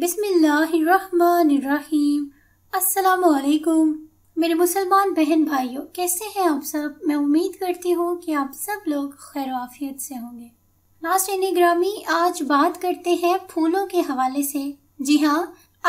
बिसमीम असलकुम मेरे मुसलमान बहन भाइयों कैसे हैं आप सब मैं उम्मीद करती हूँ कि आप सब लोग आफियत से होंगे लास्ट एनिग्रामी आज बात करते हैं फूलों के हवाले से जी हाँ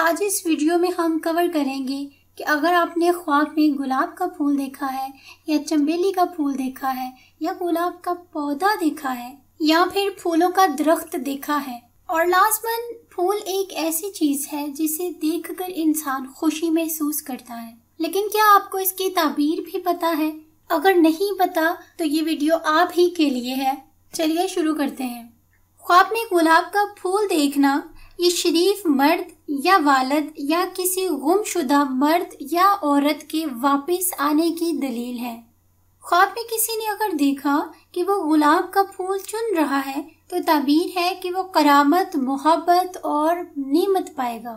आज इस वीडियो में हम कवर करेंगे कि अगर आपने ख्वाब में गुलाब का फूल देखा है या चम्बेली का फूल देखा है या गुलाब का पौधा देखा है या फिर फूलों का दरख्त देखा है और लास्ट वन फूल एक ऐसी चीज है जिसे देखकर इंसान खुशी महसूस करता है लेकिन क्या आपको इसकी ताबीर भी पता है अगर नहीं पता तो ये वीडियो आप ही के लिए है चलिए शुरू करते हैं ख्वाब में गुलाब का फूल देखना ये शरीफ मर्द या वालद या किसी गुमशुदा मर्द या औरत के वापस आने की दलील है ख्वाब में किसी ने अगर देखा कि वो गुलाब का फूल चुन रहा है तो ताबीर है कि वो करामत मोहब्बत और नीमत पाएगा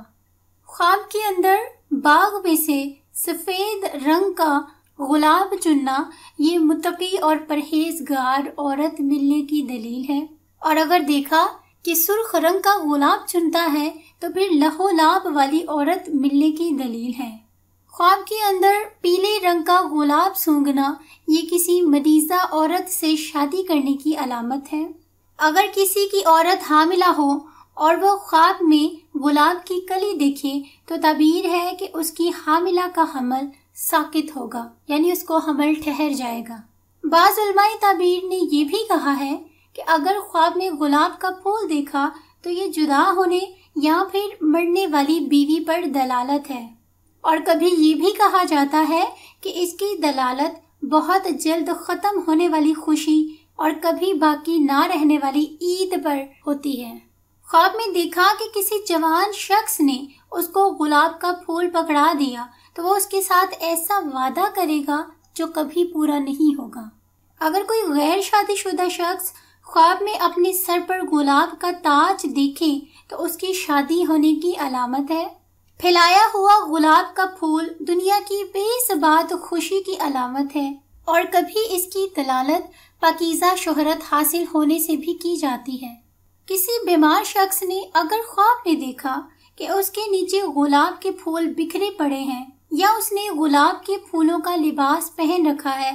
ख्वाब के अंदर बाग में से सफ़ेद रंग का गुलाब चुनना ये मुतकी और परहेजगार औरत मिलने की दलील है और अगर देखा कि सुर्ख रंग का गुलाब चुनता है तो फिर लहो लाभ वाली औरत मिलने की दलील है ख्वाब के अंदर पीले रंग का गुलाब सूंघना ये किसी मरीजा औरत से शादी करने की अलामत है अगर किसी की औरत हामिला हो और वह ख्वाब में गुलाब की कली देखे तो तबीर है कि उसकी हामिला का हमल साकित होगा यानी उसको हमल ठहर जाएगा बाज़ुलमाई तबीर ने यह भी कहा है कि अगर ख्वाब में गुलाब का फूल देखा तो ये जुदा होने या फिर मरने वाली बीवी पर दलालत है और कभी ये भी कहा जाता है कि इसकी दलालत बहुत जल्द ख़त्म होने वाली खुशी और कभी बाकी ना रहने वाली ईद पर होती है ख्वाब में देखा कि किसी जवान शख्स ने उसको गुलाब का फूल पकड़ा दिया तो वो उसके साथ ऐसा वादा करेगा जो कभी पूरा नहीं होगा अगर कोई गैर शादीशुदा शख्स ख्वाब में अपने सर पर गुलाब का ताज देखे तो उसकी शादी होने की अलामत है फैलाया हुआ गुलाब का फूल दुनिया की बेसबात खुशी की अलामत है और कभी इसकी दलालत पकीजा शोहरत हासिल होने से भी की जाती है किसी बीमार शख्स ने अगर ख्वाब में देखा कि उसके नीचे गुलाब के फूल बिखरे पड़े हैं या उसने गुलाब के फूलों का लिबास पहन रखा है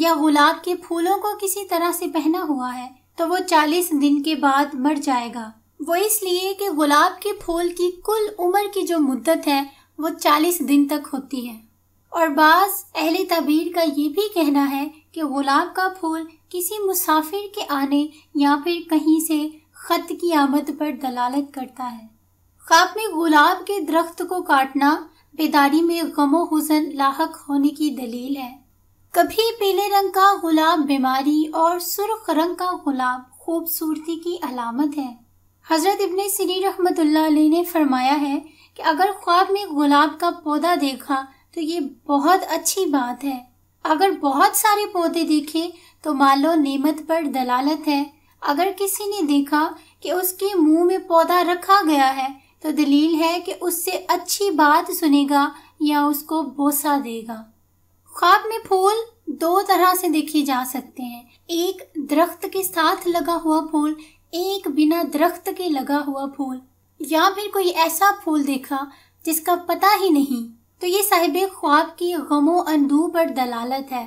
या गुलाब के फूलों को किसी तरह से पहना हुआ है तो वो चालीस दिन के बाद मर जाएगा वो इसलिए कि गुलाब के फूल की कुल उम्र की जो मुद्दत है वो चालीस दिन तक होती है और बाज अहले तबीर का ये भी कहना है कि गुलाब का फूल किसी मुसाफिर के आने या फिर कहीं से ख़त की आमद पर दलालत करता है ख्वाब में गुलाब के दरख्त को काटना बेदारी में गमो हुजन लाक होने की दलील है कभी पीले रंग का गुलाब बीमारी और सुर्ख रंग का गुलाब खूबसूरती की अलामत है हज़रत इबन सिरी रहमत ने फरमाया है कि अगर ख्वाब में गुलाब का पौधा देखा तो ये बहुत अच्छी बात है अगर बहुत सारे पौधे देखे तो मान लो नेमत पर दलालत है अगर किसी ने देखा कि उसके मुंह में पौधा रखा गया है तो दलील है कि उससे अच्छी बात सुनेगा या उसको बोसा देगा ख्वाब में फूल दो तरह से देखे जा सकते हैं एक दरख्त के साथ लगा हुआ फूल एक बिना दरख्त के लगा हुआ फूल या फिर कोई ऐसा फूल देखा जिसका पता ही नहीं तो ये साहिब ख्वाब की गमो अंदू पर दलालत है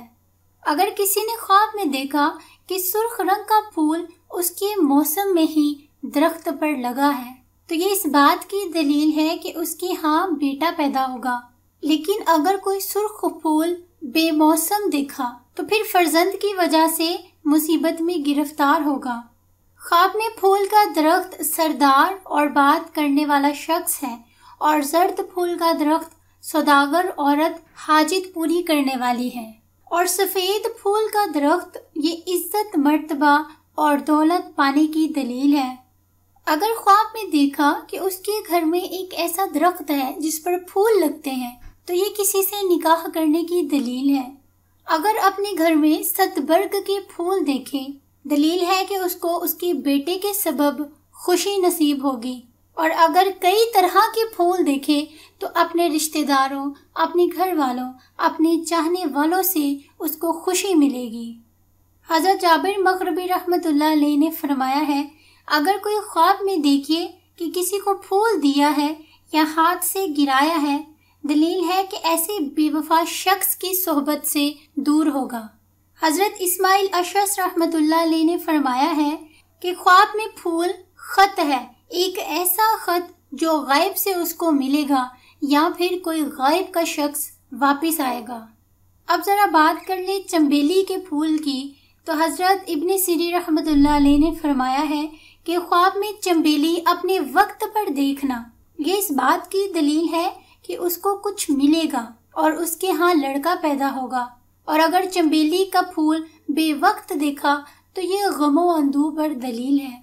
अगर किसी ने ख्वाब में देखा कि सुर्ख रंग का फूल उसके मौसम में ही दरख्त पर लगा है तो ये इस बात की दलील है कि उसके हाँ बेटा पैदा होगा लेकिन अगर कोई सुर्ख फूल बेमौसम देखा तो फिर फर्जंद की वजह से मुसीबत में गिरफ्तार होगा ख्वाब में फूल का दरख्त सरदार और बात करने वाला शख्स है और जर्द फूल का दरख्त सौदागर औरत हाजित पूरी करने वाली है और सफ़ेद फूल का दरख्त ये इज्जत मर्तबा और दौलत पाने की दलील है अगर ख्वाब में देखा कि उसके घर में एक ऐसा दरख्त है जिस पर फूल लगते हैं तो ये किसी से निकाह करने की दलील है अगर अपने घर में सतबर्ग के फूल देखें दलील है कि उसको उसके बेटे के सबब खुशी नसीब होगी और अगर कई तरह के फूल देखे तो अपने रिश्तेदारों अपने घर वालों अपने चाहने वालों से उसको खुशी मिलेगी हज़रत जाबिर मकरबी रहमत ने फरमाया है अगर कोई ख्वाब में देखिए कि किसी को फूल दिया है या हाथ से गिराया है दलील है कि ऐसे बेवफा शख्स की सोहबत से दूर होगा हज़रत इस्माइल अशस रहमतुल्ला ने फरमाया है कि ख्वाब में फूल ख़त है एक ऐसा ख़त जो गायब से उसको मिलेगा या फिर कोई गायब का शख्स वापस आएगा अब ज़रा बात कर ले चम्बेली के फूल की तो हज़रत इबन सिरी रहमतुल्ला ने फरमाया है कि ख्वाब में चम्बेली अपने वक्त पर देखना ये इस बात की दलील है कि उसको कुछ मिलेगा और उसके यहाँ लड़का पैदा होगा और अगर चम्बेली का फूल बेवक्त देखा तो ये गमो अंदू पर दलील है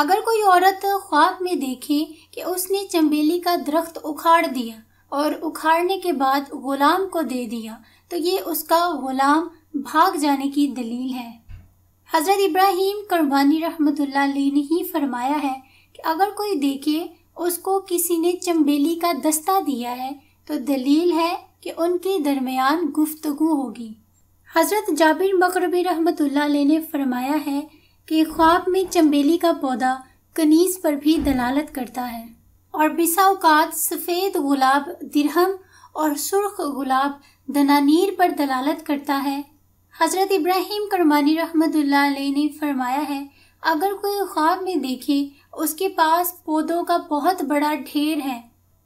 अगर कोई औरत ख्वाब में देखे कि उसने चम्बेली का दरख्त उखाड़ दिया और उखाड़ने के बाद गुलाम को दे दिया तो ये उसका गुलाम भाग जाने की दलील है हज़रत इब्राहिम करवानी रहमत ने ही फरमाया है कि अगर कोई देखे उसको किसी ने चम्बेली का दस्ता दिया है तो दलील है कि उनके दरमियान गुफ्तगु होगी हज़रत जाबिर मकरबी रहमत ने फरमाया है कि ख्वाब में चम्बेली का पौधा कनीज पर भी दलालत करता है और बिसाउकात सफ़ेद गुलाब दिरहम और सुर्ख गुलाब दनानीर पर दलालत करता है हज़रत इब्राहिम करमानी रहमत ने फरमाया है अगर कोई ख्वाब में देखे उसके पास पौधों का बहुत बड़ा ढेर है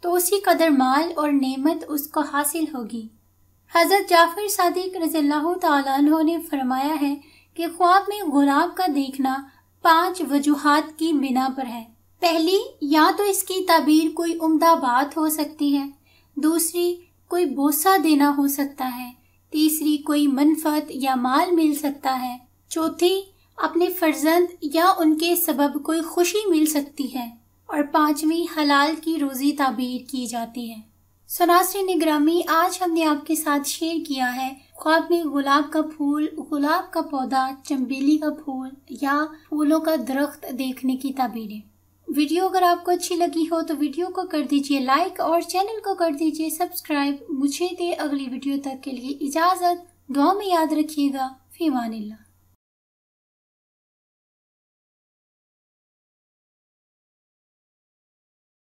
तो उसी कदर माल और नेमत उसको हासिल होगी हज़रत जाफ़र सदीक रज़ील्ला ने फरमाया है कि ख्वाब में गुलाब का देखना पांच वजूहत की बिना पर है पहली या तो इसकी तबीर कोई उम्दा बात हो सकती है दूसरी कोई बोसा देना हो सकता है तीसरी कोई मनफत या माल मिल सकता है चौथी अपने फर्जंद या उनके सबब कोई खुशी मिल सकती है और पांचवी हलाल की रोज़ी ताबीर की जाती है सरासरी निगरामी आज हमने आपके साथ शेयर किया है ख्वाब में गुलाब का फूल गुलाब का पौधा चम्बेली का फूल या फूलों का दरख्त देखने की ताबीरें वीडियो अगर आपको अच्छी लगी हो तो वीडियो को कर दीजिए लाइक और चैनल को कर दीजिए सब्सक्राइब मुझे दे अगली वीडियो तक के लिए इजाज़त दुआ में याद रखिएगा फीमान